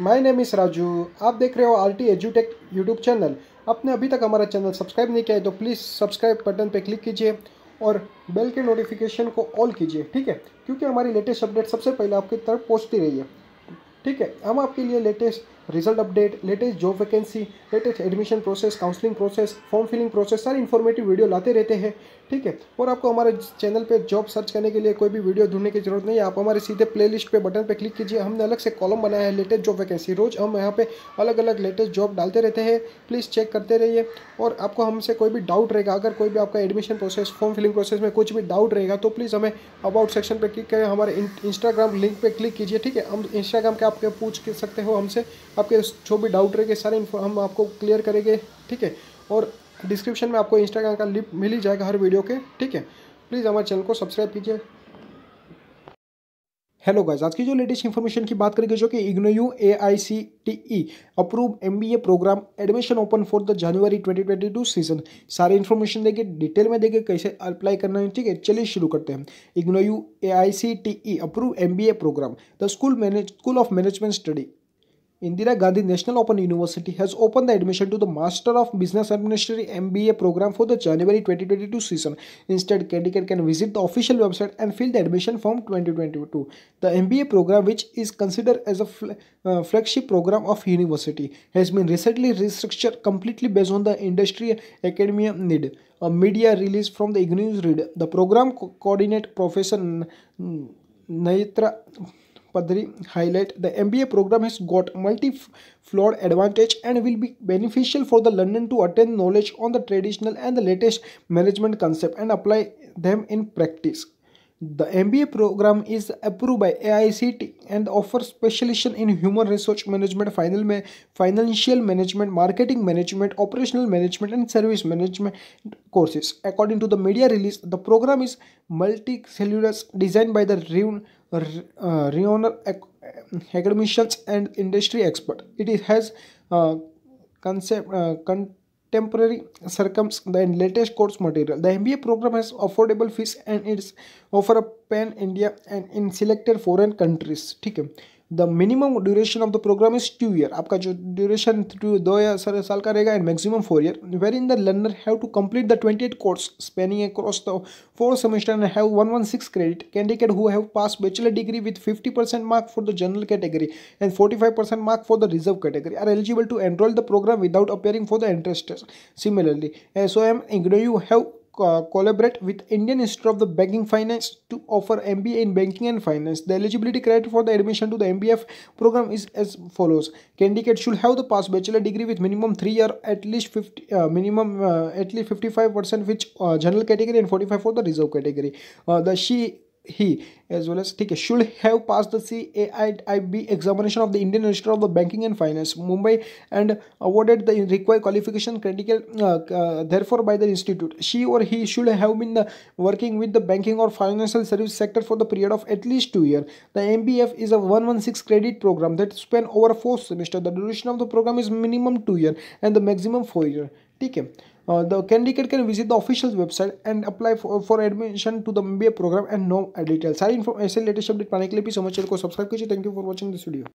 My name इस राजू आप देख रहे हो आर टी एजुटेक यूट्यूब चैनल आपने अभी तक हमारा चैनल सब्सक्राइब नहीं किया है तो प्लीज़ सब्सक्राइब बटन पर क्लिक कीजिए और बेल के नोटिफिकेशन को ऑल कीजिए ठीक है क्योंकि हमारी लेटेस्ट अपडेट सबसे पहले आपकी तरफ पहुँचती रही है ठीक है हम आपके लिए latest result update latest job vacancy latest admission process counselling process form filling process सारे इन्फॉर्मेटिव वीडियो लाते रहते हैं ठीक है और आपको हमारे चैनल पे जॉब सर्च करने के लिए कोई भी वीडियो ढूंढने की जरूरत नहीं है आप हमारे सीधे प्लेलिस्ट पे बटन पे क्लिक कीजिए हमने अलग से कॉलम बनाया है लेटेस्ट जॉब वैकेंसी रोज़ हम यहाँ पे अलग अलग लेटेस्ट जॉब डालते रहते हैं प्लीज़ चेक करते रहिए और आपको हमसे कोई भी डाउट रहेगा अगर कोई भी आपका admission process form filling process में कुछ भी डाउट रहेगा तो प्लीज़ हमें अबाउट सेक्शन पर क्लिक करें हमारे इंस्टाग्राम लिंक पर क्लिक कीजिए ठीक है हम इंस्टाग्राम के आपके पूछ सकते हो हमसे आपके जो भी डाउट रहेंगे सारे हम आपको क्लियर करेंगे ठीक है और डिस्क्रिप्शन में आपको इंस्टाग्राम का लिंक मिल ही जाएगा हर वीडियो के ठीक है प्लीज़ हमारे चैनल को सब्सक्राइब कीजिए हेलो गाइज आज की जो लेटेस्ट इन्फॉर्मेशन की बात करेंगे जो कि IGNOU U A I C T E approve M B A programme admission open for the January 2022 season सारे इन्फॉर्मेशन देंगे डिटेल में देंगे कैसे अप्लाई करना है ठीक है चलिए शुरू करते हैं IGNOU U A I C T E approve M B A programme the school manage school of management study Indira Gandhi National Open University has opened the admission to the Master of Business Administration MBA program for the January 2022 season. Instead, candidate can visit the official website and fill the admission form 2022. The MBA program, which is considered as a fl uh, flagship program of university, has been recently restructured completely based on the industry academia need. A media release from the news read the program co coordinate professor Naitra Padri highlight the MBA program has got multi floor advantage and will be beneficial for the London to attain knowledge on the traditional and the latest management concept and apply them in practice. The MBA program is approved by AICT and offers specialization in human resource management, financial management, marketing management, operational management and service management courses. According to the media release, the program is multicellular designed by the renowned uh, academicians and industry expert. It has uh, concept uh, con temporary circums and latest course material. The MBA program has affordable fees and it's offer a pan India and in selected foreign countries. ठीक है the minimum duration of the programme is two year आपका जो duration दो या सर साल का रहेगा and maximum four year wherein the learner have to complete the twenty eight course spanning across the four semester and have one one six credit candidate who have pass bachelor degree with fifty percent mark for the general category and forty five percent mark for the reserve category are eligible to enrol the programme without appearing for the interest similarly S O M IGNOU you have collaborate with Indian Institute of the Banking Finance to offer MBA in Banking and Finance. The eligibility criteria for the admission to the MBF program is as follows. Candidates should have the past bachelor degree with minimum 3 year at least 50 uh, minimum uh, at least 55% which uh, general category and 45 for the reserve category. Uh, the she he as well as take a should have passed the CAIB examination of the Indian Institute of the Banking and Finance Mumbai and awarded the required qualification critical uh, uh, therefore by the institute she or he should have been the, working with the banking or financial service sector for the period of at least two years the MBF is a 116 credit program that span over four semester the duration of the program is minimum two year and the maximum four year Take है uh, the candidate can visit the official website and apply for, uh, for admission to the MBA program and know details. सारी information latest update. पाने के लिए भी समझ channel को subscribe कीजिए Thank you for watching this video.